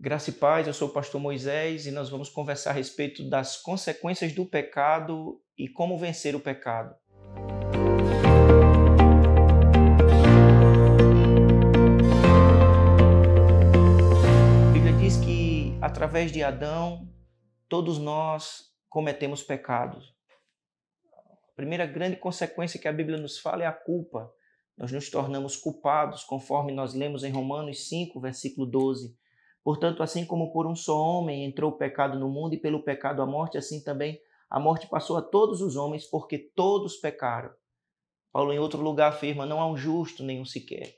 Graça e paz, eu sou o pastor Moisés e nós vamos conversar a respeito das consequências do pecado e como vencer o pecado. A Bíblia diz que através de Adão, todos nós cometemos pecados. A primeira grande consequência que a Bíblia nos fala é a culpa. Nós nos tornamos culpados, conforme nós lemos em Romanos 5, versículo 12 Portanto, assim como por um só homem entrou o pecado no mundo e pelo pecado a morte, assim também a morte passou a todos os homens, porque todos pecaram. Paulo, em outro lugar, afirma: não há um justo nenhum sequer.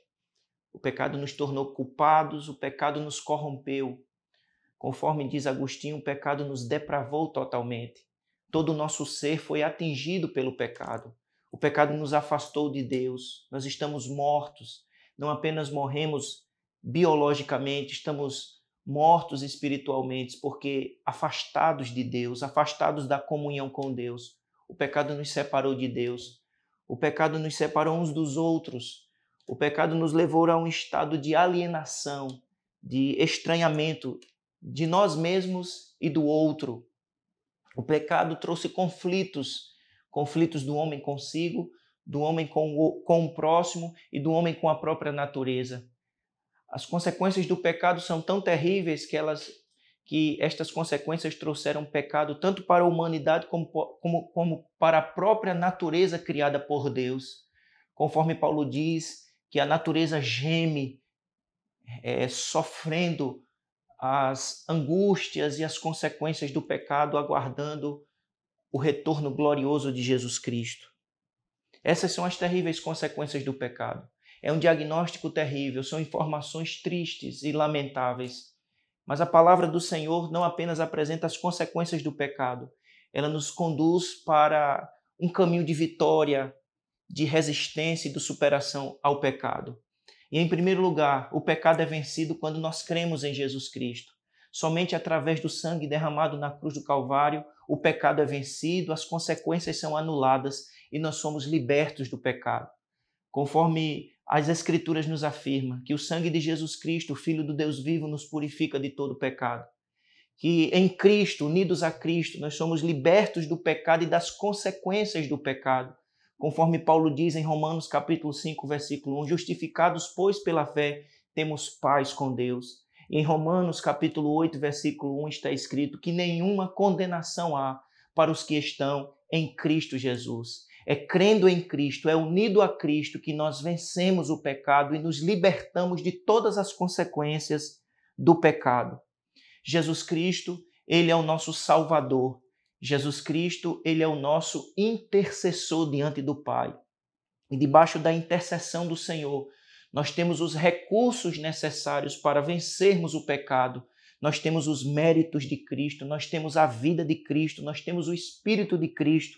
O pecado nos tornou culpados, o pecado nos corrompeu. Conforme diz Agostinho, o pecado nos depravou totalmente. Todo o nosso ser foi atingido pelo pecado. O pecado nos afastou de Deus. Nós estamos mortos. Não apenas morremos biologicamente, estamos mortos espiritualmente porque afastados de Deus, afastados da comunhão com Deus. O pecado nos separou de Deus. O pecado nos separou uns dos outros. O pecado nos levou a um estado de alienação, de estranhamento de nós mesmos e do outro. O pecado trouxe conflitos, conflitos do homem consigo, do homem com o, com o próximo e do homem com a própria natureza. As consequências do pecado são tão terríveis que elas que estas consequências trouxeram pecado tanto para a humanidade como, como, como para a própria natureza criada por Deus. Conforme Paulo diz que a natureza geme, é, sofrendo as angústias e as consequências do pecado, aguardando o retorno glorioso de Jesus Cristo. Essas são as terríveis consequências do pecado. É um diagnóstico terrível, são informações tristes e lamentáveis. Mas a palavra do Senhor não apenas apresenta as consequências do pecado, ela nos conduz para um caminho de vitória, de resistência e de superação ao pecado. E em primeiro lugar, o pecado é vencido quando nós cremos em Jesus Cristo. Somente através do sangue derramado na cruz do Calvário, o pecado é vencido, as consequências são anuladas e nós somos libertos do pecado. Conforme as Escrituras nos afirma que o sangue de Jesus Cristo, Filho do Deus vivo, nos purifica de todo pecado. Que em Cristo, unidos a Cristo, nós somos libertos do pecado e das consequências do pecado. Conforme Paulo diz em Romanos capítulo 5, versículo 1, justificados, pois, pela fé, temos paz com Deus. Em Romanos capítulo 8, versículo 1 está escrito que nenhuma condenação há para os que estão em Cristo Jesus. É crendo em Cristo, é unido a Cristo que nós vencemos o pecado e nos libertamos de todas as consequências do pecado. Jesus Cristo, ele é o nosso Salvador. Jesus Cristo, ele é o nosso intercessor diante do Pai. E debaixo da intercessão do Senhor, nós temos os recursos necessários para vencermos o pecado, nós temos os méritos de Cristo, nós temos a vida de Cristo, nós temos o Espírito de Cristo,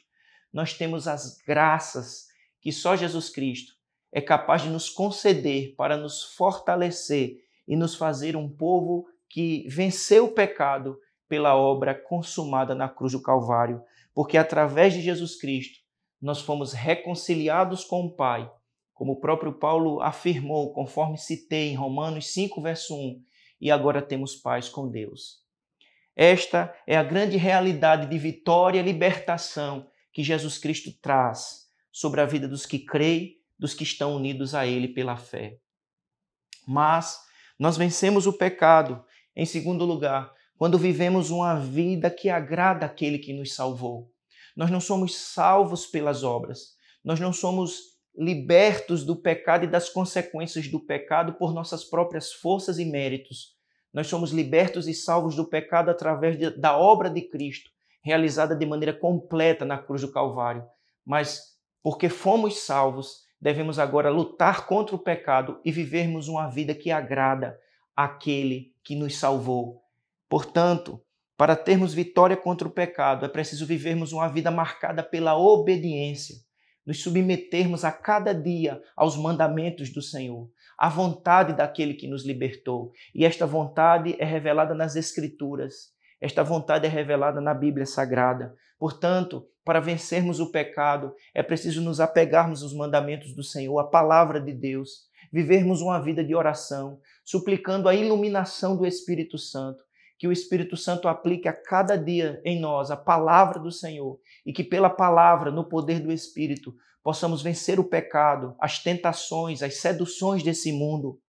nós temos as graças que só Jesus Cristo é capaz de nos conceder para nos fortalecer e nos fazer um povo que venceu o pecado pela obra consumada na cruz do Calvário, porque através de Jesus Cristo nós fomos reconciliados com o Pai, como o próprio Paulo afirmou, conforme citei em Romanos 5, verso 1, e agora temos paz com Deus. Esta é a grande realidade de vitória e libertação que Jesus Cristo traz sobre a vida dos que creem, dos que estão unidos a Ele pela fé. Mas nós vencemos o pecado, em segundo lugar, quando vivemos uma vida que agrada aquele que nos salvou. Nós não somos salvos pelas obras, nós não somos libertos do pecado e das consequências do pecado por nossas próprias forças e méritos. Nós somos libertos e salvos do pecado através da obra de Cristo, realizada de maneira completa na cruz do Calvário. Mas porque fomos salvos, devemos agora lutar contra o pecado e vivermos uma vida que agrada àquele que nos salvou. Portanto, para termos vitória contra o pecado, é preciso vivermos uma vida marcada pela obediência, nos submetermos a cada dia aos mandamentos do Senhor, à vontade daquele que nos libertou. E esta vontade é revelada nas Escrituras. Esta vontade é revelada na Bíblia Sagrada. Portanto, para vencermos o pecado, é preciso nos apegarmos aos mandamentos do Senhor, à palavra de Deus, vivermos uma vida de oração, suplicando a iluminação do Espírito Santo, que o Espírito Santo aplique a cada dia em nós a palavra do Senhor e que pela palavra, no poder do Espírito, possamos vencer o pecado, as tentações, as seduções desse mundo,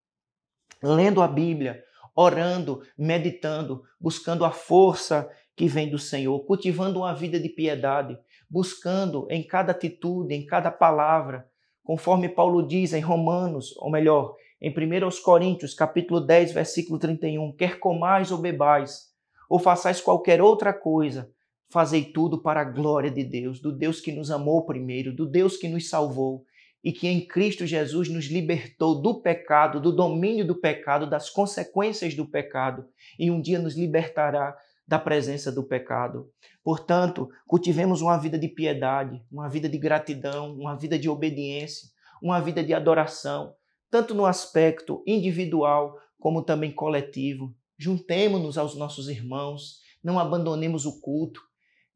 lendo a Bíblia, orando, meditando, buscando a força que vem do Senhor, cultivando uma vida de piedade, buscando em cada atitude, em cada palavra, conforme Paulo diz em Romanos, ou melhor, em 1 Coríntios, capítulo 10, versículo 31, quer comais ou bebais, ou façais qualquer outra coisa, fazei tudo para a glória de Deus, do Deus que nos amou primeiro, do Deus que nos salvou, e que em Cristo Jesus nos libertou do pecado, do domínio do pecado, das consequências do pecado, e um dia nos libertará da presença do pecado. Portanto, cultivemos uma vida de piedade, uma vida de gratidão, uma vida de obediência, uma vida de adoração, tanto no aspecto individual como também coletivo. Juntemo-nos aos nossos irmãos, não abandonemos o culto,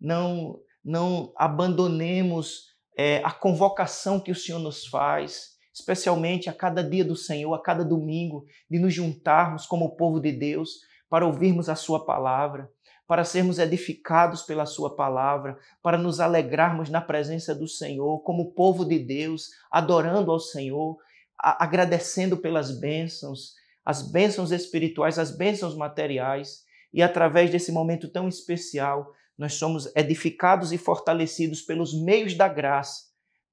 não não abandonemos é, a convocação que o Senhor nos faz, especialmente a cada dia do Senhor, a cada domingo, de nos juntarmos como povo de Deus para ouvirmos a Sua palavra, para sermos edificados pela Sua palavra, para nos alegrarmos na presença do Senhor, como povo de Deus, adorando ao Senhor, agradecendo pelas bênçãos, as bênçãos espirituais, as bênçãos materiais, e através desse momento tão especial, nós somos edificados e fortalecidos pelos meios da graça,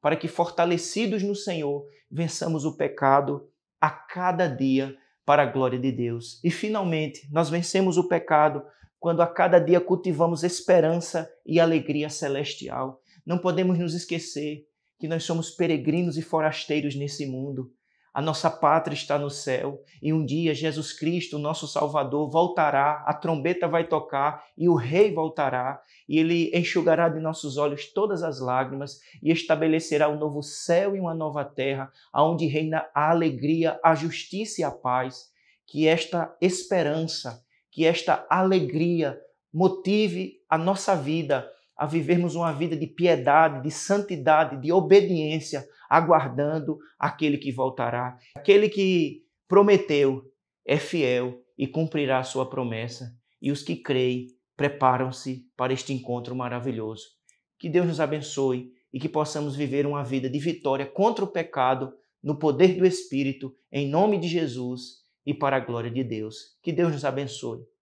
para que, fortalecidos no Senhor, vençamos o pecado a cada dia para a glória de Deus. E, finalmente, nós vencemos o pecado quando a cada dia cultivamos esperança e alegria celestial. Não podemos nos esquecer que nós somos peregrinos e forasteiros nesse mundo. A nossa pátria está no céu e um dia Jesus Cristo, nosso Salvador, voltará, a trombeta vai tocar e o Rei voltará e ele enxugará de nossos olhos todas as lágrimas e estabelecerá um novo céu e uma nova terra, onde reina a alegria, a justiça e a paz. Que esta esperança, que esta alegria motive a nossa vida, a vivermos uma vida de piedade, de santidade, de obediência, aguardando aquele que voltará. Aquele que prometeu é fiel e cumprirá a sua promessa. E os que creem preparam-se para este encontro maravilhoso. Que Deus nos abençoe e que possamos viver uma vida de vitória contra o pecado, no poder do Espírito, em nome de Jesus e para a glória de Deus. Que Deus nos abençoe.